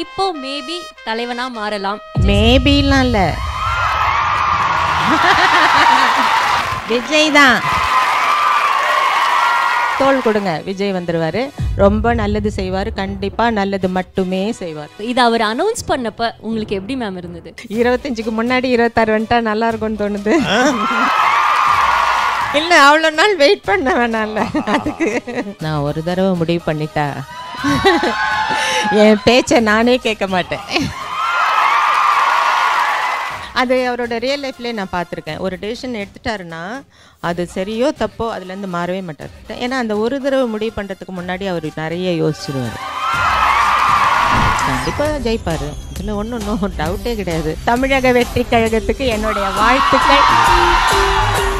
இப்போ மேபி தலைவனா மாறலாம் மேபி எல்லாம் இல்ல விஜய் தான் தோல் கொடுங்க விஜய் வந்துருவாரு ரொம்ப நல்லது செய்வார் கண்டிப்பா நல்லது மட்டுமே செய்வார் இது அவர் அனௌன்ஸ் பண்ணப்ப உங்களுக்கு எப்படி மேம் இருந்தது இருபத்தஞ்சுக்கு முன்னாடி இருபத்தாறு வந்துட்டா நல்லா இருக்கும்னு தோணுது இல்லை அவ்வளோ நாள் வெயிட் பண்ண வேணாம்ல அதுக்கு நான் ஒரு தடவை முடிவு பண்ணிட்டேன் என் பேச்சை நானே கேட்க மாட்டேன் அது அவரோட ரியல் லைஃப்லேயே நான் பார்த்துருக்கேன் ஒரு டெசிஷன் எடுத்துட்டாருன்னா அது சரியோ தப்போ அதுலேருந்து மாறவே மாட்டார் ஏன்னா அந்த ஒரு தடவை முடிவு பண்ணுறதுக்கு முன்னாடி அவர் நிறைய யோசிச்சிருவார் கண்டிப்பாக ஜெயிப்பார் இதில் ஒன்றும் ஒன்றும் டவுட்டே கிடையாது தமிழக வெற்றி கழகத்துக்கு என்னுடைய வாழ்த்துக்கள்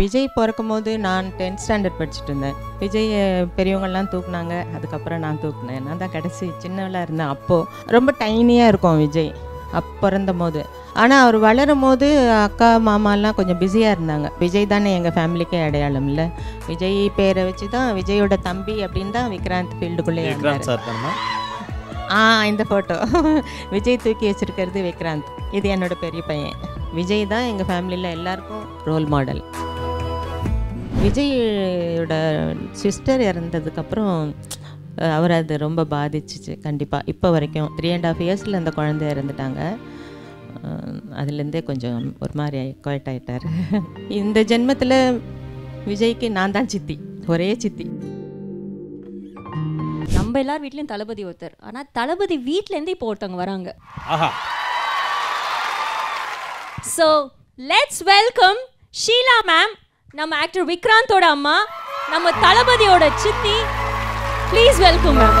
விஜய் பிறக்கும்போது நான் டென்த் ஸ்டாண்டர்ட் படிச்சுட்டு இருந்தேன் விஜய் பெரியவங்கள்லாம் தூக்குனாங்க அதுக்கப்புறம் நான் தூக்குனேன் நான் தான் கடைசி சின்னவளாக இருந்தேன் அப்போது ரொம்ப டைனியாக இருக்கும் விஜய் அப் பிறந்த போது ஆனால் அவர் வளரும் போது அக்கா மாமாலாம் கொஞ்சம் பிஸியாக இருந்தாங்க விஜய் தானே எங்கள் ஃபேமிலிக்கே அடையாளம் இல்லை விஜய் பேரை வச்சு தான் விஜயோட தம்பி அப்படின்னு தான் விக்ராந்த் ஃபீல்டுக்குள்ளே ஆ இந்த ஃபோட்டோ விஜய் தூக்கி வச்சுருக்கிறது விக்ராந்த் இது என்னோட பெரிய பையன் விஜய் தான் எங்கள் ஃபேமிலியில் எல்லாருக்கும் ரோல் மாடல் விஜயோட சிஸ்டர் இறந்ததுக்கப்புறம் அவர் அது ரொம்ப பாதிச்சிச்சு கண்டிப்பாக இப்போ வரைக்கும் த்ரீ அண்ட் ஆஃப் இயர்ஸில் அந்த குழந்தை இறந்துட்டாங்க அதுலேருந்தே கொஞ்சம் ஒரு மாதிரி குவைட் ஆகிட்டார் இந்த ஜென்மத்தில் விஜய்க்கு நான் தான் சித்தி ஒரே சித்தி நம்ம எல்லார் வீட்லேயும் தளபதி ஒருத்தர் ஆனால் தளபதி வீட்லேருந்து இப்போ ஒருத்தவங்க வராங்க so let's welcome Sheela ma'am நம்ம ஆக்டர் விக்ராந்தோட அம்மா நம்ம தளபதியோட சித்தி ப்ளீஸ் வெல்கம் மேம்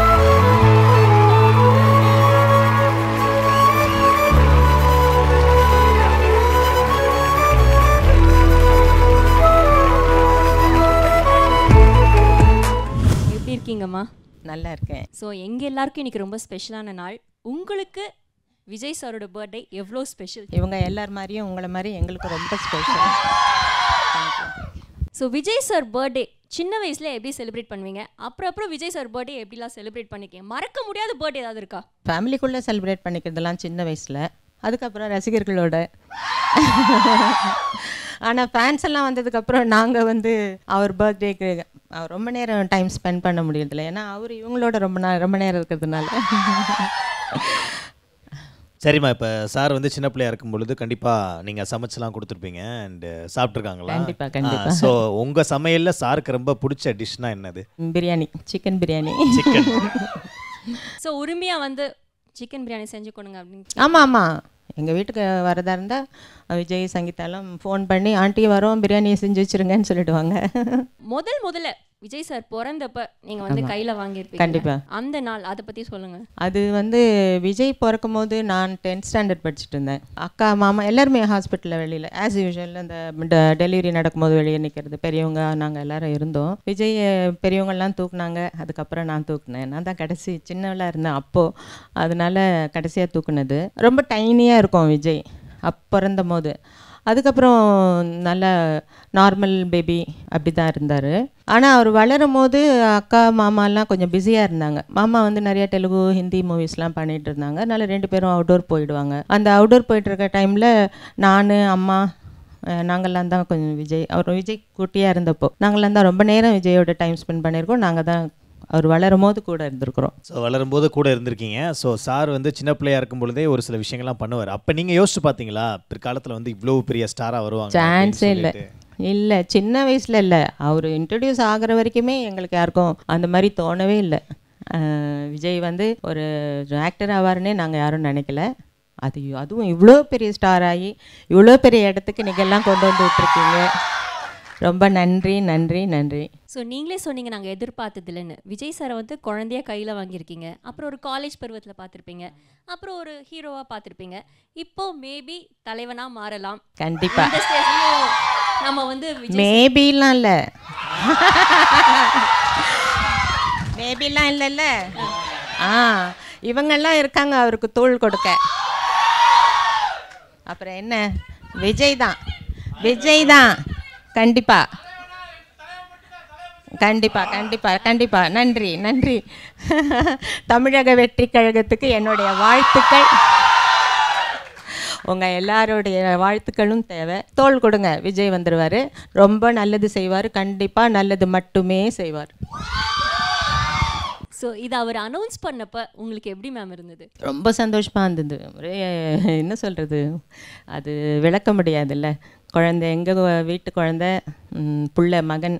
எப்படி இருக்கீங்கம்மா நல்லா இருக்கேன் ஸோ எங்கள் எல்லாருக்கும் இன்றைக்கி ரொம்ப ஸ்பெஷலான நாள் உங்களுக்கு விஜய் சாரோட பர்த்டே எவ்வளோ ஸ்பெஷல் இவங்க எல்லார் மாதிரியும் உங்களை மாதிரி எங்களுக்கு ரொம்ப special so Vijay sir birthday சின்ன வயசுல எப்படி செலிப்ரேட் பண்ணுவீங்க அப்புறம் அப்புறம் விஜய் சார் பர்த்டே எப்படிலாம் செலிப்ரேட் பண்ணிக்கீங்க மறக்க முடியாத பர்த்டே ஏதாவது இருக்கா ஃபேமிலிக்குள்ளே செலிப்ரேட் பண்ணிக்கிறதெல்லாம் சின்ன வயசில் அதுக்கப்புறம் ரசிகர்களோட ஆனால் ஃபேன்ஸ் எல்லாம் வந்ததுக்கப்புறம் நாங்கள் வந்து அவர் பர்த்டேக்கு அவர் ரொம்ப நேரம் டைம் ஸ்பெண்ட் பண்ண முடியறதில்ல ஏன்னா அவர் இவங்களோட ரொம்ப நேரம் ரொம்ப நேரம் இருக்கிறதுனால சரிம்மா இப்போ சார் வந்து சின்ன பிள்ளையா இருக்கும் பொழுது கண்டிப்பாக நீங்கள் சமைச்செலாம் கொடுத்துருப்பீங்க அண்டு சாப்பிட்ருக்காங்களா கண்டிப்பாக கண்டிப்பாக ஸோ உங்கள் சமையலில் சாருக்கு ரொம்ப பிடிச்ச டிஷ்னா என்னது biryani chicken biryani chicken so உரிமையாக வந்து சிக்கன் பிரியாணி செஞ்சு கொடுங்க அப்படின்னு ஆமாம் ஆமாம் எங்கள் வீட்டுக்கு வரதா இருந்தால் விஜய் சங்கீதாலாம் ஃபோன் பண்ணி ஆண்டி வரோம் பிரியாணி செஞ்சு வச்சுருங்கன்னு சொல்லிடுவாங்க முதல் முதல்ல விஜய் சார் பிறந்தப்ப நீங்க வந்து கையில வாங்கியிருப்பீங்க கண்டிப்பா அந்த நாள் அதை பத்தி சொல்லுங்க அது வந்து விஜய் பிறக்கும் போது நான் டென்த் ஸ்டாண்டர்ட் படிச்சுட்டு இருந்தேன் அக்கா மாமா எல்லாருமே ஹாஸ்பிட்டலில் வெளியில் ஆஸ் யூஷுவல் அந்த டெலிவரி நடக்கும்போது வெளியே நிற்கிறது பெரியவங்க நாங்கள் எல்லாரும் இருந்தோம் விஜய் பெரியவங்கள்லாம் தூக்குனாங்க அதுக்கப்புறம் நான் தூக்குனேன் நான் தான் கடைசி சின்னவளா இருந்தேன் அப்போது அதனால கடைசியாக தூக்குனது ரொம்ப டைனியாக இருக்கும் விஜய் அப்பறந்த போது அதுக்கப்புறம் நல்லா நார்மல் பேபி அப்படி தான் இருந்தார் ஆனால் அவர் வளரும் போது அக்கா மாமாலாம் கொஞ்சம் பிஸியாக இருந்தாங்க மாமா வந்து நிறையா தெலுங்கு ஹிந்தி மூவிஸ்லாம் பண்ணிகிட்டு இருந்தாங்க அதனால் ரெண்டு பேரும் அவுடோர் போயிடுவாங்க அந்த அவுடோர் போயிட்டுருக்க டைமில் நான் அம்மா நாங்கள்லாம் தான் கொஞ்சம் விஜய் அவர் விஜய் குட்டியாக இருந்தப்போ நாங்கள்லாம் தான் ரொம்ப நேரம் விஜயோட டைம் ஸ்பெண்ட் பண்ணியிருக்கோம் நாங்கள் தான் அவர் வளரும் போது கூட இருந்திருக்கிறோம் ஸோ வளரும் போது கூட இருந்திருக்கீங்க ஸோ சார் வந்து சின்ன பிள்ளையாக இருக்கும் பொழுதே ஒரு சில விஷயங்கள்லாம் பண்ணுவார் அப்போ நீங்கள் யோசிச்சு பார்த்தீங்களா பிற்காலத்தில் வந்து இவ்வளோ பெரிய ஸ்டாராக வருவாங்க சான்ஸே இல்லை இல்லை சின்ன வயசில் இல்லை அவர் இன்ட்ரடியூஸ் ஆகிற வரைக்குமே எங்களுக்கு யாருக்கும் அந்த மாதிரி தோணவே இல்லை விஜய் வந்து ஒரு ஆக்டர் ஆவார்னே நாங்கள் யாரும் நினைக்கல அது அதுவும் இவ்வளோ பெரிய ஸ்டார் ஆகி இவ்வளோ பெரிய இடத்துக்கு நீங்கள் எல்லாம் கொண்டு வந்து விட்டுருக்கீங்க ரொம்ப நன்றி நன்றி நன்றி ஸோ நீங்களே சொன்னீங்க நாங்கள் இல்லைன்னு விஜய் சாரை வந்து குழந்தைய கையில் வாங்கியிருக்கீங்க அப்புறம் ஒரு காலேஜ் பருவத்தில் பார்த்துருப்பீங்க அப்புறம் ஒரு ஹீரோவாக பார்த்துருப்பீங்க இப்போ மேபி தலைவனாக மாறலாம் கண்டிப்பாக நம்ம வந்து மேபிலாம் இல்லை மேபிலாம் இல்லைல்ல ஆ இவங்கெல்லாம் இருக்காங்க அவருக்கு தோல் கொடுக்க அப்புறம் என்ன விஜய் தான் விஜய் தான் கண்டிப்பாக கண்டிப்பாக கண்டிப்பாக கண்டிப்பாக நன்றி நன்றி தமிழக வெற்றி கழகத்துக்கு என்னுடைய வாழ்த்துக்கள் உங்கள் எல்லாருடைய வாழ்த்துக்களும் தேவை தோல் கொடுங்க விஜய் வந்துடுவார் ரொம்ப நல்லது செய்வார் கண்டிப்பாக நல்லது மட்டுமே செய்வார் ஸோ இது அவர் அனௌன்ஸ் பண்ணப்போ உங்களுக்கு எப்படி மேம் இருந்தது ரொம்ப சந்தோஷமாக இருந்தது என்ன சொல்கிறது அது விளக்க முடியாதுல்ல குழந்தை எங்கள் வீட்டு குழந்த புள்ள மகன்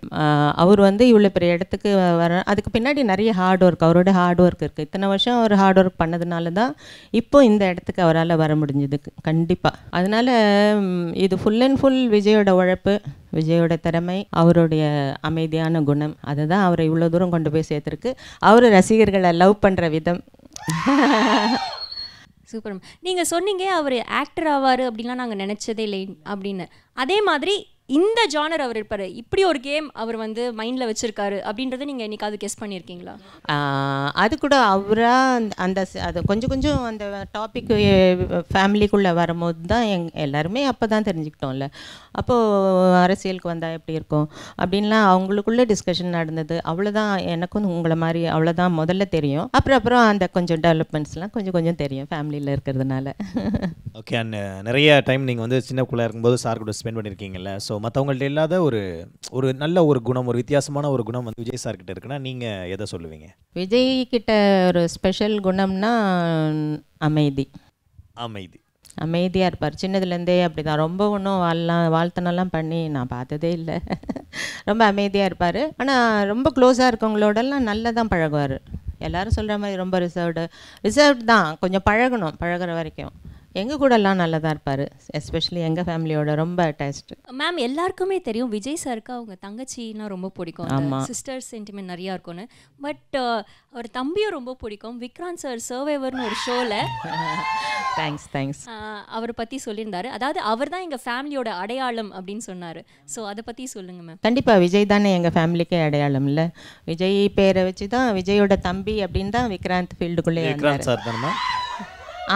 அவர் வந்து இவ்வளோ பெரிய இடத்துக்கு வர அதுக்கு பின்னாடி நிறைய ஹார்ட் ஒர்க் அவரோட ஹார்ட் ஒர்க் இருக்குது இத்தனை வருஷம் அவர் ஹார்ட் ஒர்க் பண்ணதுனால தான் இப்போ இந்த இடத்துக்கு அவரால் வர முடிஞ்சது கண்டிப்பாக அதனால் இது ஃபுல் அண்ட் ஃபுல் விஜயோட உழைப்பு விஜயோட திறமை அவருடைய அமைதியான குணம் அதை தான் அவரை இவ்வளோ தூரம் கொண்டு போய் சேர்த்துருக்கு அவர் ரசிகர்களை லவ் பண்ணுற விதம் சூப்பர் நீங்கள் சொன்னீங்க அவர் ஆக்டர் ஆவார் அப்படின்லாம் நாங்கள் நினச்சதே இல்லை அப்படின்னு அதே மாதிரி இந்த ஜானர் அவர் இருப்பார் இப்படி ஒரு கேம் அவர் வந்து மைண்டில் வச்சுருக்காரு அப்படின்றத நீங்கள் என்னைக்காவது கெஸ் பண்ணியிருக்கீங்களா அது கூட அவராக அந்த அது கொஞ்சம் கொஞ்சம் அந்த டாபிக் ஃபேமிலிக்குள்ளே வரும்போது தான் எங் எல்லாருமே அப்போ தான் தெரிஞ்சுக்கிட்டோம்ல அப்போது அரசியலுக்கு வந்தால் எப்படி இருக்கும் அப்படின்லாம் அவங்களுக்குள்ளே டிஸ்கஷன் நடந்தது அவ்வளோதான் எனக்கும் உங்களை மாதிரி அவ்வளோதான் முதல்ல தெரியும் அப்புறம் அப்புறம் அந்த கொஞ்சம் டெவலப்மெண்ட்ஸ்லாம் கொஞ்சம் கொஞ்சம் தெரியும் ஃபேமிலியில் இருக்கிறதுனால ஓகே அண்ட் நிறைய டைம் நீங்கள் வந்து சின்ன பிள்ளையா இருக்கும்போது சார் கூட ஸ்பெண்ட் பண்ணியிருக்கீங்கல்ல ஸோ மற்றவங்கள்ட்ட இல்லாத ஒரு ஒரு நல்ல ஒரு குணம் ஒரு வித்தியாசமான ஒரு குணம் வந்து விஜய் சார்கிட்ட இருக்குன்னா நீங்கள் எதை சொல்லுவீங்க விஜய் கிட்ட ஒரு ஸ்பெஷல் குணம்னா அமைதி அமைதி அமைதியாக இருப்பார் சின்னதுலேருந்தே அப்படி தான் ரொம்ப ஒன்றும் வாழலாம் வாழ்த்தனெல்லாம் பண்ணி நான் பார்த்ததே இல்லை ரொம்ப அமைதியாக இருப்பார் ஆனால் ரொம்ப க்ளோஸாக இருக்கவங்களோடலாம் நல்லா தான் பழகுவார் எல்லாரும் சொல்கிற மாதிரி ரொம்ப ரிசர்வ்டு ரிசர்வ்டு தான் கொஞ்சம் பழகணும் பழகிற வரைக்கும் எங்கள் கூடலாம் நல்லா தான் இருப்பார் எஸ்பெஷலி எங்கள் ஃபேமிலியோட ரொம்ப டேஸ்ட் மேம் எல்லாருக்குமே தெரியும் விஜய் சாருக்கு அவங்க தங்கச்சின்னா ரொம்ப பிடிக்கும் ஆமாம் சிஸ்டர் சென்டிமெண்ட் நிறையா இருக்கும்னு பட் uh, அவர் தம்பியும் ரொம்ப பிடிக்கும் விக்ராந்த் சார் சர்வைவர்னு ஒரு ஷோவில் தேங்க்ஸ் தேங்க்ஸ் அவரை பற்றி சொல்லியிருந்தாரு அதாவது அவர் தான் எங்கள் ஃபேமிலியோட அடையாளம் அப்படின்னு சொன்னார் ஸோ அதை பற்றி சொல்லுங்கள் மேம் கண்டிப்பாக விஜய் தானே எங்கள் ஃபேமிலிக்கே அடையாளம் இல்லை விஜய் பேரை வச்சு தான் விஜயோட தம்பி அப்படின்னு தான் விக்ராந்த் ஃபீல்டுக்குள்ளே சார் தானே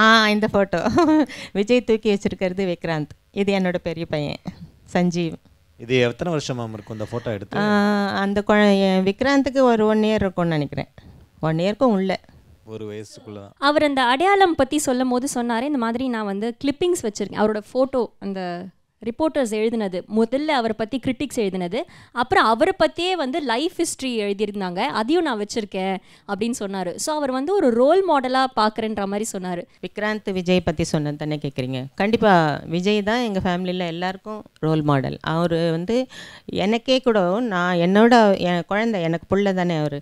ஆ இந்த ஃபோட்டோ விஜய் தூக்கி வச்சிருக்கிறது விக்ராந்த் இது என்னோட பெரிய பையன் சஞ்சீவ் இது எத்தனை வருஷமா இருக்கும் இந்த ஃபோட்டோ எடுத்து அந்த விக்ராந்துக்கு ஒரு ஒன் இயர் இருக்கும்னு நினைக்கிறேன் ஒன் இயருக்கும் உள்ள ஒரு வயசுக்குள்ள அவர் அந்த அடையாளம் பற்றி சொல்லும் போது சொன்னாரே இந்த மாதிரி நான் வந்து கிளிப்பிங்ஸ் வச்சுருக்கேன் அவரோட ஃபோட்டோ அந்த ரிப்போர்ட்டர்ஸ் எழுதினது முதல்ல அவரை பற்றி கிரிட்டிக்ஸ் எழுதினது அப்புறம் அவரை பற்றியே வந்து லைஃப் ஹிஸ்ட்ரி எழுதியிருந்தாங்க அதையும் நான் வச்சுருக்கேன் அப்படின்னு சொன்னார் ஸோ அவர் வந்து ஒரு ரோல் மாடலாக பார்க்குறேன்ற மாதிரி சொன்னார் விக்ராந்த் விஜய் பற்றி சொன்னது தானே கேட்குறீங்க கண்டிப்பாக விஜய் தான் எங்கள் ஃபேமிலியில் எல்லாருக்கும் ரோல் மாடல் அவர் வந்து எனக்கே கூட நான் என்னோட என் குழந்தை எனக்கு பிள்ளை தானே அவர்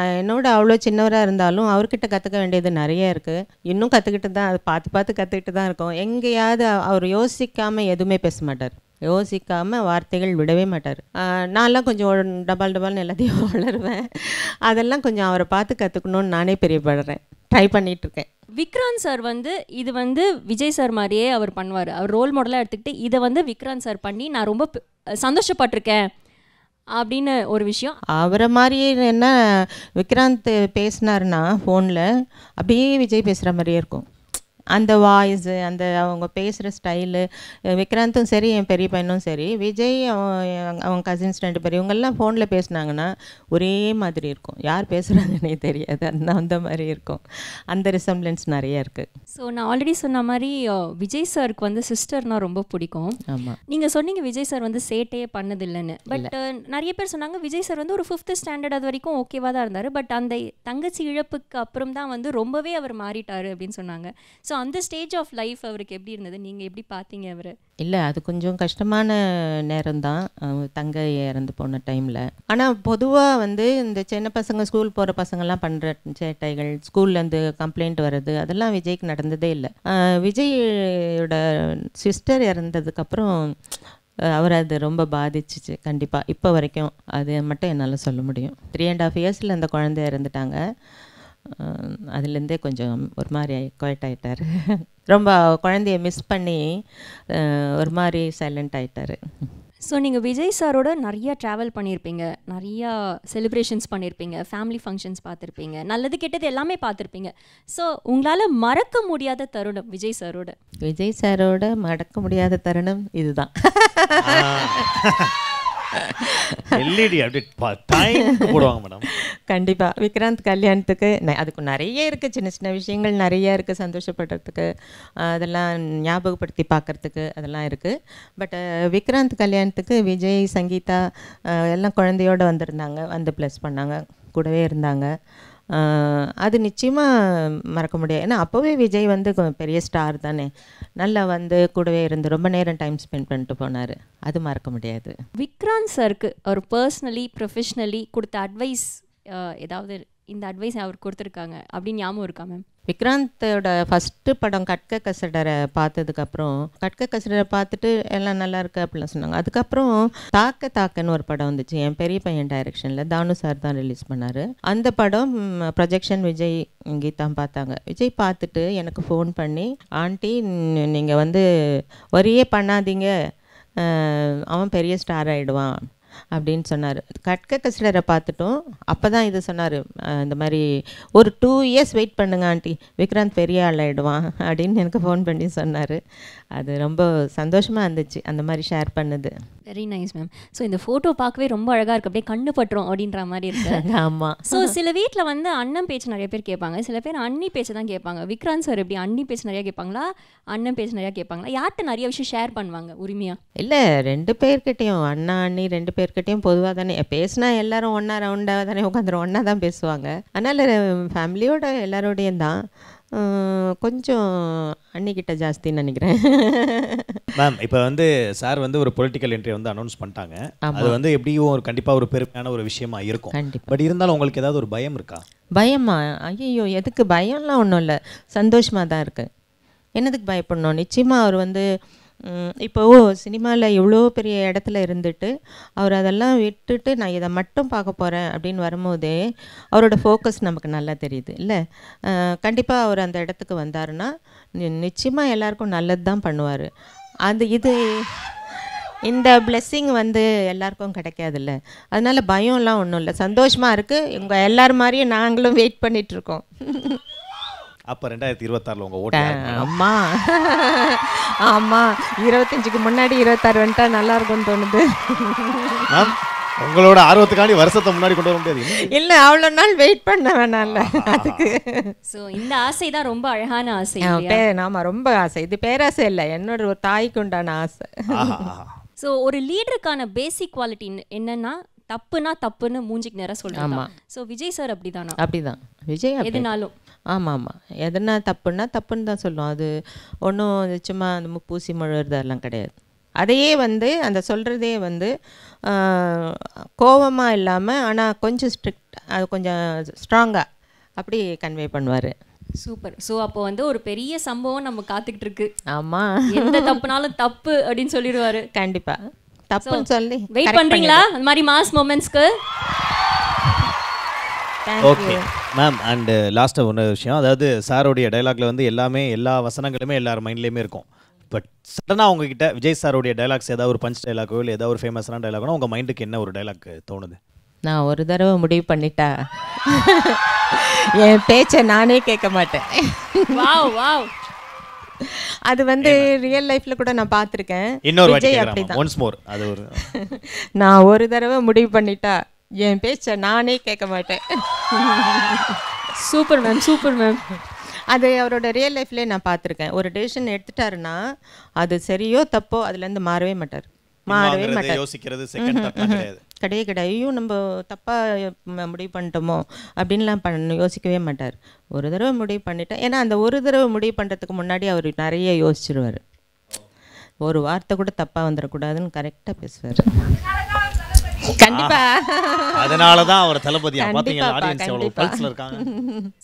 நான் என்னோட அவ்வளோ சின்னவராக இருந்தாலும் அவர்கிட்ட கற்றுக்க வேண்டியது நிறைய இருக்குது இன்னும் கற்றுக்கிட்டு தான் அதை பார்த்து பார்த்து கற்றுக்கிட்டு தான் இருக்கும் எங்கேயாவது அவர் யோசிக்காமல் எதுவுமே பேச மாட்டார் யோசிக்காமல் வார்த்தைகள் விடவே மாட்டார் நான்லாம் கொஞ்சம் டபால் டபால்னு எல்லாத்தையும் வளருவேன் அதெல்லாம் கொஞ்சம் அவரை பார்த்து கற்றுக்கணும்னு நானே பெரியப்படுறேன் ட்ரை பண்ணிகிட்ருக்கேன் விக்ராந்த் சார் வந்து இது வந்து விஜய் சார் மாதிரியே அவர் பண்ணுவார் அவர் ரோல் மாடலாக எடுத்துக்கிட்டு இதை வந்து விக்ராந்த் சார் பண்ணி நான் ரொம்ப சந்தோஷப்பட்டிருக்கேன் அப்படின்னு ஒரு விஷயம் அவரை மாதிரியே என்ன விக்ராந்த் பேசினாருன்னா ஃபோனில் அப்படியே விஜய் பேசுகிற மாதிரியே இருக்கும் அந்த வாய்ஸு அந்த அவங்க பேசுகிற ஸ்டைலு விக்ராந்தும் சரி என் பெரிய பையனும் சரி விஜய் அவங்க கசின்ஸ் ரெண்டு பேர் இவங்கெல்லாம் ஃபோனில் பேசுனாங்கன்னா ஒரே மாதிரி இருக்கும் யார் பேசுகிறாங்கன்னே தெரியாது அந்த அந்த மாதிரி இருக்கும் அந்த ரிசம்பிளன்ஸ் நிறைய இருக்குது ஸோ நான் ஆல்ரெடி சொன்ன மாதிரி விஜய் சாருக்கு வந்து சிஸ்டர்னால் ரொம்ப பிடிக்கும் ஆமாம் நீங்கள் சொன்னீங்க விஜய் சார் வந்து சேட்டையே பண்ணதில்லைன்னு பட் நிறைய பேர் சொன்னாங்க விஜய் சார் வந்து ஒரு ஃபிஃப்த் ஸ்டாண்டர்ட் அது வரைக்கும் ஓகேவாக தான் இருந்தார் பட் அந்த தங்கச்சி இழப்புக்கு அப்புறம் தான் வந்து ரொம்பவே அவர் மாறிட்டார் அப்படின்னு சொன்னாங்க ஸோ ஸோ அந்த ஸ்டேஜ் ஆஃப் லைஃப் அவருக்கு எப்படி இருந்தது நீங்கள் எப்படி பார்த்தீங்க அவரை இல்லை அது கொஞ்சம் கஷ்டமான நேரம் தான் தங்க இறந்து போன டைமில் ஆனால் பொதுவாக வந்து இந்த சின்ன பசங்க ஸ்கூல் போகிற பசங்கள்லாம் பண்ணுற சேட்டைகள் ஸ்கூல்லேருந்து கம்ப்ளைண்ட் வர்றது அதெல்லாம் விஜய்க்கு நடந்ததே இல்லை விஜயோட சிஸ்டர் இறந்ததுக்கப்புறம் அவர் அது ரொம்ப பாதிச்சிச்சு கண்டிப்பாக இப்போ வரைக்கும் அது மட்டும் என்னால் சொல்ல முடியும் த்ரீ அண்ட் ஆஃப் இயர்ஸில் அந்த குழந்தை இறந்துட்டாங்க அதுலேருந்தே கொஞ்சம் ஒரு மாதிரி குவைட் ஆகிட்டார் ரொம்ப குழந்தைய மிஸ் பண்ணி ஒரு மாதிரி சைலண்ட் ஆகிட்டார் ஸோ நீங்கள் விஜய் சாரோட நிறையா ட்ராவல் பண்ணியிருப்பீங்க நிறையா செலிப்ரேஷன்ஸ் பண்ணியிருப்பீங்க ஃபேமிலி ஃபங்க்ஷன்ஸ் பார்த்துருப்பீங்க நல்லது கெட்டது எல்லாமே பார்த்துருப்பீங்க ஸோ உங்களால் மறக்க முடியாத தருணம் விஜய் சாரோட விஜய் சாரோட மறக்க முடியாத தருணம் இதுதான் எல்இடி e அப்படியே போடுவாங்க மேடம் கண்டிப்பாக விக்ராந்த் கல்யாணத்துக்கு அதுக்கு நிறைய இருக்குது சின்ன சின்ன விஷயங்கள் நிறைய இருக்குது சந்தோஷப்படுறதுக்கு அதெல்லாம் ஞாபகப்படுத்தி பார்க்குறதுக்கு அதெல்லாம் இருக்குது பட் விக்ராந்த் கல்யாணத்துக்கு விஜய் சங்கீதா எல்லாம் குழந்தையோடு வந்திருந்தாங்க வந்து ப்ளஸ் பண்ணாங்க கூடவே இருந்தாங்க அது நிச்சயமாக மறக்க முடியாது ஏன்னா அப்போவே விஜய் வந்து பெரிய ஸ்டார் தானே நல்லா வந்து கூடவே இருந்து ரொம்ப நேரம் டைம் ஸ்பெண்ட் பண்ணிட்டு போனார் அது மறக்க முடியாது விக்ராந்த் சருக்கு அவர் பர்சனலி ப்ரொஃபஷ்னலி கொடுத்த அட்வைஸ் ஏதாவது இந்த அட்வைஸ் அவர் கொடுத்துருக்காங்க அப்படின்னு ஞாபகம் இருக்கா மேம் விக்ராந்தோட ஃபஸ்ட்டு படம் கட்க கசடரை பார்த்ததுக்கப்புறம் கட்க கசடரை பார்த்துட்டு எல்லாம் நல்லா இருக்கு அப்படிலாம் சொன்னாங்க அதுக்கப்புறம் தாக்க தாக்கன்னு ஒரு படம் வந்துச்சு என் பெரிய பையன் டைரக்ஷனில் தானு சார் தான் ரிலீஸ் பண்ணார் அந்த படம் ப்ரொஜெக்ஷன் விஜய் கீதா பார்த்தாங்க விஜய் பார்த்துட்டு எனக்கு ஃபோன் பண்ணி ஆண்டி நீங்கள் வந்து ஒரே பண்ணாதீங்க அவன் பெரிய ஸ்டார் ஆகிடுவான் அப்படின்னு சொன்னார் கட்க கசிடரை பார்த்துட்டோம் அப்போ தான் இது சொன்னார் இந்த மாதிரி ஒரு டூ இயர்ஸ் வெயிட் பண்ணுங்க ஆண்டி விக்ராந்த் பெரிய ஆள் ஆகிடுவான் அப்படின்னு எனக்கு ஃபோன் பண்ணி சொன்னார் அது ரொம்ப சந்தோஷமாக இருந்துச்சு அந்த மாதிரி ஷேர் பண்ணுது வெரி நைஸ் மேம் ஸோ இந்த ஃபோட்டோ பார்க்கவே ரொம்ப அழகாக இருக்குது அப்படியே கண்ணு பட்டுரும் அப்படின்ற மாதிரி இருக்குது ஆமாம் ஸோ சில வீட்டில் வந்து அண்ணன் பேச்சு நிறைய பேர் கேட்பாங்க சில பேர் அண்ணி பேச்சு தான் கேட்பாங்க விக்ராந்த் சார் எப்படி அண்ணி பேச்சு நிறையா கேட்பாங்களா அண்ணன் பேச்சு நிறையா கேட்பாங்களா யார்கிட்ட நிறைய விஷயம் ஷேர் பண்ணுவாங்க உரிமையாக இல்லை ரெண்டு பேர்கிட்டையும் அண்ணா அண்ணி ரெண்டு பேர்கிட்டையும் பொதுவாக தானே பேசினா எல்லாரும் ஒன்றா ரவுண்டாக தானே உட்காந்துரும் ஒன்றா தான் பேசுவாங்க அதனால் ஃபேமிலியோட எல்லாரோடையும் தான் கொஞ்சம் அன்னிக்கிட்ட ஜாஸ்தின்னு நினைக்கிறேன் மேம் இப்போ வந்து சார் வந்து ஒரு பொலிட்டிக்கல் என்ட்ரி வந்து அனௌன்ஸ் பண்ணிட்டாங்க அது வந்து எப்படியும் ஒரு கண்டிப்பாக ஒரு பெருமையான ஒரு விஷயமா இருக்கும் பட் இருந்தாலும் உங்களுக்கு ஏதாவது ஒரு பயம் இருக்கா பயமா ஐயோ எதுக்கு பயம்லாம் ஒன்றும் இல்லை சந்தோஷமாக தான் இருக்குது என்னதுக்கு பயப்படணும் நிச்சயமாக அவர் வந்து இப்போது சினிமாவில் எவ்வளோ பெரிய இடத்துல இருந்துட்டு அவர் அதெல்லாம் விட்டுட்டு நான் இதை மட்டும் பார்க்க போகிறேன் அப்படின்னு வரும்போதே அவரோட ஃபோக்கஸ் நமக்கு நல்லா தெரியுது இல்லை கண்டிப்பாக அவர் அந்த இடத்துக்கு வந்தாருன்னா நிச்சயமாக எல்லாருக்கும் நல்லது தான் பண்ணுவார் அது இது இந்த பிளெஸ்ஸிங் வந்து எல்லாருக்கும் கிடைக்காதுல்ல அதனால் பயம்லாம் ஒன்றும் இல்லை சந்தோஷமாக இருக்குது உங்கள் எல்லார் மாதிரியும் நாங்களும் வெயிட் பண்ணிகிட்ருக்கோம் அப்போ ரெண்டாயிரத்தி இருபத்தாறில் உங்கள் ஓட்ட அம்மா ஆமாம் இருபத்தஞ்சுக்கு முன்னாடி இருபத்தாறு வந்துட்டா நல்லா இருக்கும்னு தோணுது உங்களோட ஆர்வத்துக்காண்டி வருஷத்தை முன்னாடி கொண்டு வர முடியாது இல்ல அவ்வளவு நாள் வெயிட் பண்ண வேணாம்ல அதுக்கு ஸோ இந்த ஆசை தான் ரொம்ப அழகான ஆசை நாம ரொம்ப ஆசை இது பேராசை இல்லை என்னோட ஒரு தாய்க்கு உண்டான ஆசை ஸோ ஒரு லீடருக்கான பேசிக் குவாலிட்டி என்னன்னா தப்புனா தப்புன்னு மூஞ்சிக்கு நேரம் சொல்லுவாங்க ஸோ விஜய் சார் அப்படிதானா அப்படிதான் விஜய் எதுனாலும் ஆமாம் ஆமாம் எதனா தப்புன்னா தப்புன்னு தான் சொல்லுவோம் அது ஒன்றும் சும்மா அந்த பூசி முழுறதெல்லாம் கிடையாது அதையே வந்து அந்த சொல்கிறதே வந்து கோபமாக இல்லாமல் ஆனால் கொஞ்சம் ஸ்ட்ரிக்ட் அது கொஞ்சம் ஸ்ட்ராங்காக அப்படி கன்வே பண்ணுவார் சூப்பர் ஸோ அப்போ வந்து ஒரு பெரிய சம்பவம் நம்ம காத்துக்கிட்டு இருக்கு ஆமாம் எந்த தப்புனாலும் தப்பு அப்படின்னு சொல்லிடுவாரு கண்டிப்பாக தப்புன்னு சொல்லி வெயிட் பண்றீங்களா அந்த மாதிரி மாஸ் மொமெண்ட்ஸ்க்கு ஓகே மேம் அண்டு லாஸ்ட்டாக ஒன்று விஷயம் அதாவது சாரோடைய டைலாக்ல வந்து எல்லாமே எல்லா வசனங்களுமே எல்லார் மைண்ட்லேயுமே இருக்கும் பட் சடனாக உங்ககிட்ட விஜய் சாரோடைய டைலாக்ஸ் ஏதாவது ஒரு பஞ்ச் டைலாக்கோ இல்லை ஏதாவது ஒரு ஃபேமஸான டைலாக்னா உங்கள் மைண்டுக்கு என்ன ஒரு டைலாக் தோணுது நான் ஒரு தடவை முடிவு பண்ணிட்டா என் பேச்சை நானே கேட்க மாட்டேன் வாவ் வாவ் அது வந்து ரியல் லைஃப்ல கூட நான் பார்த்திருக்கேன் இன்னொரு வாட்டி ஒன்ஸ் மோர் அது ஒரு நான் ஒரு தடவை முடிவு பண்ணிட்டா என் பேச்ச நானே கேட்க மாட்டேன் சூப்பர் மேம் சூப்பர் மேம் அது அவரோட ரியல் லைஃப்லேயே நான் பார்த்துருக்கேன் ஒரு டெசிஷன் எடுத்துட்டாருன்னா அது சரியோ தப்போ அதுலேருந்து மாறவே மாட்டார் மாறவே மாட்டார் யோசிக்கிறது செகண்ட் கிடையே கிடையாது ஐயோ நம்ம தப்பாக முடிவு பண்ணிட்டோமோ அப்படின்லாம் பண்ண யோசிக்கவே மாட்டார் ஒரு தடவை முடிவு பண்ணிட்டேன் ஏன்னா அந்த ஒரு தடவை முடிவு பண்ணுறதுக்கு முன்னாடி அவர் நிறைய யோசிச்சிருவார் ஒரு வார்த்தை கூட தப்பாக வந்துடக்கூடாதுன்னு கரெக்டாக பேசுவார் கண்டிப்பா அதனால அவர் தளபதி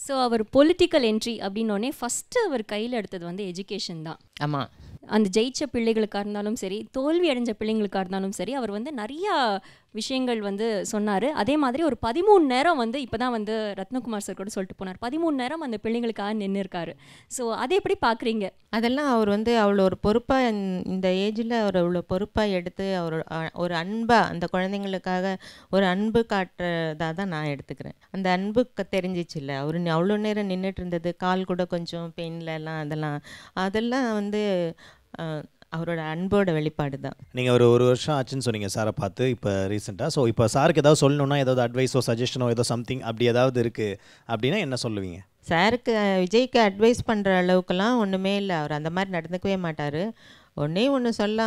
சோ அவர் பொலிட்டிக்கல் என்ட்ரி அப்படின்னோனே ஃபர்ஸ்ட் அவர் கையில எடுத்தது வந்து எஜுகேஷன் தான் ஆமா அந்த ஜெயிச்ச பிள்ளைகளுக்காக இருந்தாலும் சரி தோல்வி அடைஞ்ச பிள்ளைங்களுக்காக இருந்தாலும் சரி அவர் வந்து நிறையா விஷயங்கள் வந்து சொன்னார் அதே மாதிரி ஒரு பதிமூணு நேரம் வந்து இப்போ தான் வந்து ரத்னகுமார் சார் கூட சொல்லிட்டு போனார் பதிமூணு நேரம் அந்த பிள்ளைங்களுக்காக நின்று இருக்காரு ஸோ அதை எப்படி பார்க்குறீங்க அதெல்லாம் அவர் வந்து அவ்வளோ ஒரு பொறுப்பாக இந்த ஏஜில் அவர் அவ்வளோ பொறுப்பாக எடுத்து அவர் ஒரு அன்பாக அந்த குழந்தைங்களுக்காக ஒரு அன்பு காட்டுறதாக தான் நான் எடுத்துக்கிறேன் அந்த அன்புக்கு தெரிஞ்சிச்சு இல்லை அவர் அவ்வளோ நேரம் நின்றுட்டு இருந்தது கால் கூட கொஞ்சம் பெயின்லலாம் அதெல்லாம் அதெல்லாம் வந்து அவரோட அன்போட வெளிப்பாடு தான் நீங்கள் ஒரு ஒரு வருஷம் ஆச்சுன்னு சொன்னீங்க சாரை பார்த்து இப்போ ரீசெண்டாக ஸோ இப்போ சாருக்கு ஏதாவது சொல்லணும்னா ஏதாவது அட்வைஸோ சஜஷனோ ஏதோ சம்திங் அப்படி ஏதாவது இருக்குது அப்படின்னா என்ன சொல்லுவீங்க சாருக்கு விஜய்க்கு அட்வைஸ் பண்ணுற அளவுக்குலாம் ஒன்றுமே இல்லை அவர் அந்த மாதிரி நடந்துக்கவே மாட்டார் ஒன்றே ஒன்று சொல்ல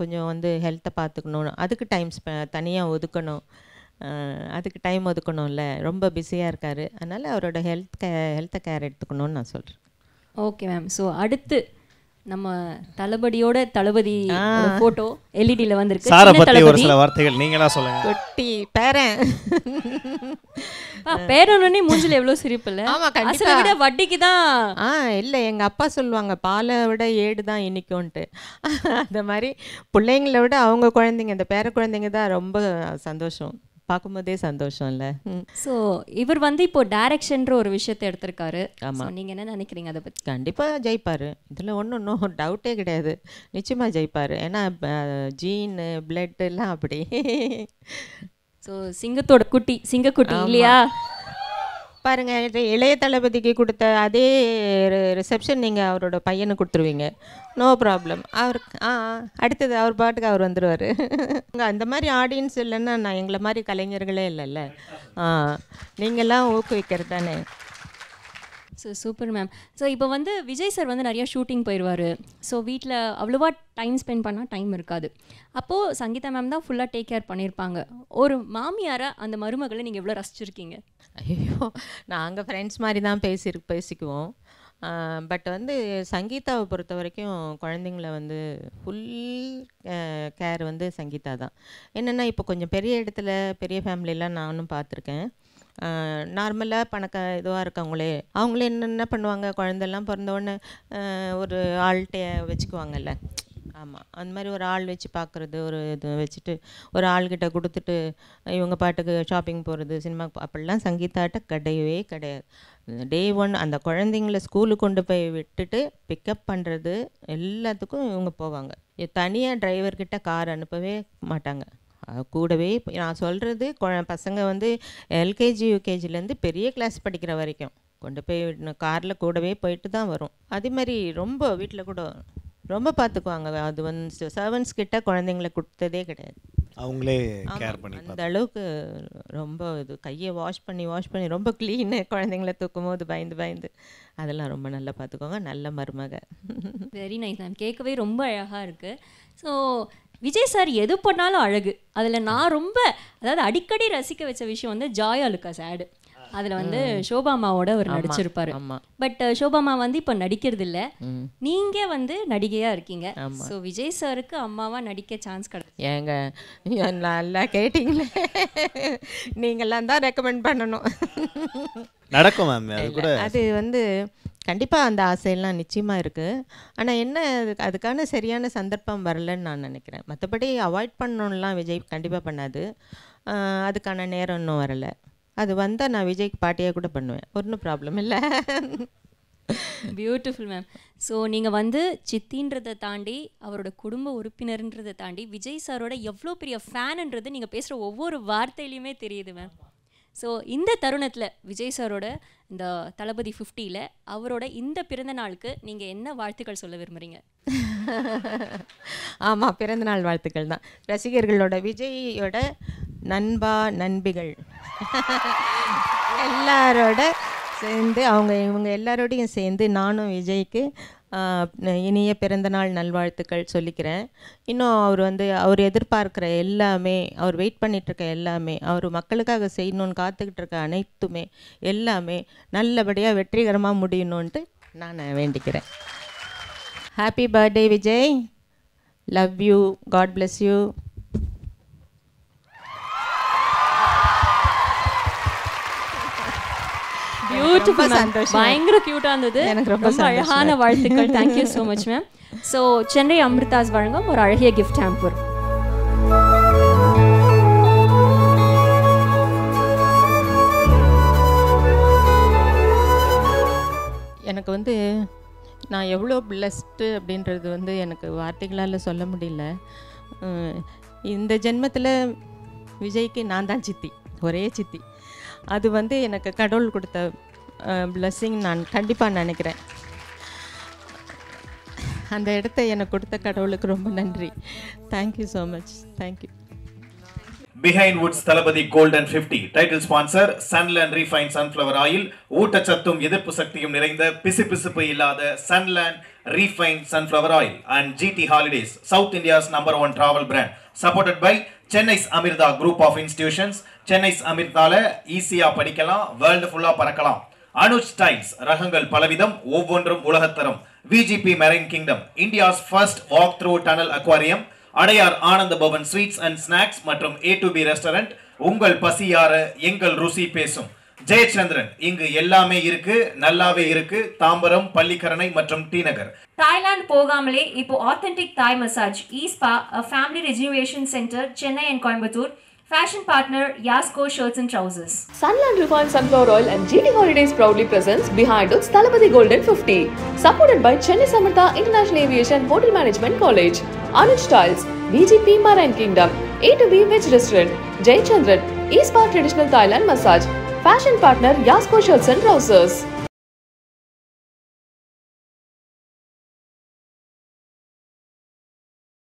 கொஞ்சம் வந்து ஹெல்த்தை பார்த்துக்கணும் அதுக்கு டைம் தனியாக ஒதுக்கணும் அதுக்கு டைம் ஒதுக்கணும்ல ரொம்ப பிஸியாக இருக்கார் அதனால் அவரோட ஹெல்த் கே ஹெல்த்தை கேர் எடுத்துக்கணும்னு நான் சொல்கிறேன் ஓகே மேம் ஸோ அடுத்து நம்ம தளபதியோட தளபதி போட்டோ எல்இடியில் e வந்திருக்கு சாரை பற்றி ஒரு சில வார்த்தைகள் நீங்களா சொல்லுங்க கொட்டி பேரன் பேரனே மூஞ்சில் எவ்வளவு சிரிப்பு இல்லை ஆமா கண்டிப்பாக விட வட்டிக்கு தான் ஆ இல்லை எங்கள் அப்பா சொல்லுவாங்க பாலை விட ஏடு தான் இன்னைக்குன்ட்டு அந்த மாதிரி பிள்ளைங்கள விட அவங்க குழந்தைங்க இந்த பேர குழந்தைங்க தான் ரொம்ப சந்தோஷம் பார்க்கும்போதே இல்ல ஸோ இவர் வந்து இப்போ டைரக்ஷன்ற ஒரு விஷயத்தை எடுத்திருக்காரு ஆமாம் நீங்கள் என்ன நினைக்கிறீங்க அதை பற்றி கண்டிப்பாக ஜெயிப்பார் இதில் ஒன்றும் இன்னும் டவுட்டே கிடையாது நிச்சயமாக ஜெயிப்பார் ஏன்னா ஜீன் பிளட் எல்லாம் அப்படி ஸோ சிங்கத்தோட குட்டி சிங்கக்குட்டி இல்லையா பாருங்கள் இளைய தளபதிக்கு கொடுத்த அதே ரிசப்ஷன் நீங்கள் அவரோட பையனுக்கு கொடுத்துருவீங்க நோ ப்ராப்ளம் அவர் ஆ அடுத்தது அவர் பாட்டுக்கு அவர் வந்துடுவார் அந்த மாதிரி ஆடியன்ஸ் இல்லைன்னா நான் எங்களை மாதிரி கலைஞர்களே இல்லைல்ல ஆ நீங்கள்லாம் ஊக்குவிக்கிறது தானே ஸோ சூப்பர் மேம் ஸோ இப்போ வந்து விஜய் சார் வந்து நிறையா ஷூட்டிங் போயிடுவார் ஸோ வீட்டில் அவ்வளோவா டைம் ஸ்பெண்ட் பண்ணால் டைம் இருக்காது அப்போது சங்கீதா மேம் தான் ஃபுல்லாக டேக் கேர் பண்ணியிருப்பாங்க ஒரு மாமியாரை அந்த மருமகளை நீங்கள் எவ்வளோ ரசிச்சிருக்கீங்க ஐயோ நாங்கள் ஃப்ரெண்ட்ஸ் மாதிரி தான் பேசி பேசிக்குவோம் பட் வந்து சங்கீதாவை பொறுத்த வரைக்கும் குழந்தைங்கள வந்து ஃபுல் கேர் வந்து சங்கீதா தான் என்னென்னா இப்போ கொஞ்சம் பெரிய இடத்துல பெரிய ஃபேமிலிலாம் நானும் பார்த்துருக்கேன் நார்மலாக பணக்க இதுவாக இருக்கவங்களே அவங்களே என்னென்ன பண்ணுவாங்க குழந்தெல்லாம் பிறந்தோடனே ஒரு ஆள்கிட்ட வச்சுக்குவாங்கல்ல ஆமாம் அந்த மாதிரி ஒரு ஆள் வச்சு பார்க்குறது ஒரு இது வச்சுட்டு ஒரு ஆள்கிட்ட கொடுத்துட்டு இவங்க பாட்டுக்கு ஷாப்பிங் போகிறது சினிமா அப்படிலாம் சங்கீதாட்ட கிடையவே கிடையாது டே ஒன் அந்த குழந்தைங்கள ஸ்கூலுக்கு கொண்டு போய் விட்டுட்டு பிக்கப் பண்ணுறது எல்லாத்துக்கும் இவங்க போவாங்க தனியாக டிரைவர்கிட்ட கார் அனுப்பவே மாட்டாங்க கூடவே நான் சொல்கிறது பசங்க வந்து எல்கேஜி யூகேஜிலேருந்து பெரிய கிளாஸ் படிக்கிற வரைக்கும் கொண்டு போய் காரில் கூடவே போயிட்டு தான் வரும் அதே மாதிரி ரொம்ப வீட்டில் கூட ரொம்ப பார்த்துக்குவாங்க அது வந்து சர்வன்ஸ் கிட்ட குழந்தைங்கள கொடுத்ததே கிடையாது அவங்களே கேர் பண்ணி அந்த அளவுக்கு ரொம்ப இது கையை வாஷ் பண்ணி வாஷ் பண்ணி ரொம்ப க்ளீனு குழந்தைங்கள தூக்கும் போது பயந்து பயந்து அதெல்லாம் ரொம்ப நல்லா பார்த்துக்கோங்க நல்ல மருமக வெரி நைஸ் மேம் கேட்கவே ரொம்ப அழகாக இருக்குது ஸோ விஜய் சார் எது பண்ணாலும் அழகு அதில் நான் ரொம்ப அதாவது அடிக்கடி ரசிக்க வச்ச விஷயம் வந்து ஜாயா லுக்காஸ் ஆடு அதில் வந்து ஷோபாமாவோட அவர் நடிச்சிருப்பாரு பட் ஷோபாமா வந்து இப்போ நடிக்கிறது இல்ல நீங்க வந்து நடிகையா இருக்கீங்க ஸோ விஜய் சாருக்கு அம்மாவா நடிக்க சான்ஸ் கிடைக்கும் ஏங்க நல்லா கேட்டிங்களே நீங்களாம் தான் ரெக்கமெண்ட் பண்ணணும் நடக்கும் மேம் அது கூட அது வந்து கண்டிப்பாக அந்த ஆசையெல்லாம் நிச்சயமாக இருக்குது ஆனால் என்ன அதுக்கான சரியான சந்தர்ப்பம் வரலன்னு நான் நினைக்கிறேன் மற்றபடி அவாய்ட் பண்ணணும்லாம் விஜய் கண்டிப்பாக பண்ணாது அதுக்கான நேரம் இன்னும் வரலை அது வந்தால் நான் விஜய்க்கு பாட்டியாக கூட பண்ணுவேன் ஒன்றும் ப்ராப்ளம் இல்லை பியூட்டிஃபுல் மேம் ஸோ நீங்கள் வந்து சித்தின்றதை தாண்டி அவரோட குடும்ப உறுப்பினர்ன்றதை தாண்டி விஜய் சாரோட எவ்வளோ பெரிய ஃபேனுன்றது நீங்கள் பேசுகிற ஒவ்வொரு வார்த்தையிலையுமே தெரியுது மேம் ஸோ இந்த தருணத்தில் விஜய் சாரோட இந்த தளபதி ஃபிஃப்டியில் அவரோட இந்த பிறந்த நாளுக்கு நீங்கள் என்ன வாழ்த்துக்கள் சொல்ல விரும்புகிறீங்க ஆமாம் பிறந்தநாள் வாழ்த்துக்கள் தான் ரசிகர்களோட விஜயோட நண்பா நண்பிகள் எல்லாரோட சேர்ந்து அவங்க இவங்க எல்லாரோடையும் சேர்ந்து நானும் விஜய்க்கு இனிய பிறந்தநாள் நல்வாழ்த்துக்கள் சொல்லிக்கிறேன் இன்னும் அவர் வந்து அவர் எதிர்பார்க்குற எல்லாமே அவர் வெயிட் பண்ணிகிட்ருக்க எல்லாமே அவர் மக்களுக்காக செய்யணும்னு காத்துக்கிட்டு இருக்க அனைத்துமே எல்லாமே நல்லபடியாக வெற்றிகரமாக முடியணுன்ட்டு நான் வேண்டிக்கிறேன் happy birthday Vijay love you God bless you beautiful பயங்கர கியூட்டா இருந்தது எனக்கு ரொம்ப அழகான வாழ்த்துக்கள் thank you so much ma'am so Chennai Amirta's வழங்கும் ஒரு அழகிய கிஃப்ட் ஹேம்பூர் எனக்கு வந்து நான் எவ்வளோ பிளஸ்டு அப்படின்றது வந்து எனக்கு வார்த்தைகளால் சொல்ல முடியல இந்த ஜென்மத்தில் விஜய்க்கு நான் தான் சித்தி ஒரே சித்தி அது வந்து எனக்கு கடவுள் கொடுத்த பிளஸ்ஸிங் நான் கண்டிப்பாக நினைக்கிறேன் அந்த இடத்த எனக்கு கொடுத்த கடவுளுக்கு ரொம்ப நன்றி thank you so much thank you Behindwoods Thalapathy gold and fifty title sponsor Sunland refine sunflower oil ஊட்டச்சத்தும் எதிர்ப்பு சக்தியும் நிறைந்த பிசுபிசுப்பு இல்லாத Sunland refine sunflower oil and GT holidays South India's number one travel brand supported by Chennai Amirta group of institutions Chennai அமிர்தால ஈஸியாக படிக்கலாம் world ஃபுல்லாக பறக்கலாம் அனுஷ் ரகங்கள் பலவிதம் ஒவ்வொன்றும் உலகத்தரம் VGP marine kingdom India's first walk through tunnel aquarium Adyar Ananda Bhavan sweets and snacks மற்றும் A to be restaurant உங்கள் பசியார எங்கள் ருசி பேசும் ஜெயச்சந்திரன் இங்கு எல்லாமே இருக்கு நல்லாவே இருக்கு தாம்பரம் பள்ளிக்கரணை மற்றும் டி நகர் தாய்லாந்து போகாமலே இப்போ ஆத்தென்டிக் தாய் மசாஜ் ஈஸ்பா family rejuvenation centre Chennai and Coimbatore Fashion partner Yasco Shirts and Trousers. Sunland Refined Sunflower Oil and GT Holidays proudly presents Behind us Talabadi Golden 50. Supported by Chennai Samartha International Aviation Hotel Management College. Anuj Styles, VGP Marine Kingdom, A to B Veg Restaurant, Jay Chandran, East Park Traditional Thailand Massage. Fashion partner Yasco Shirts and Trousers.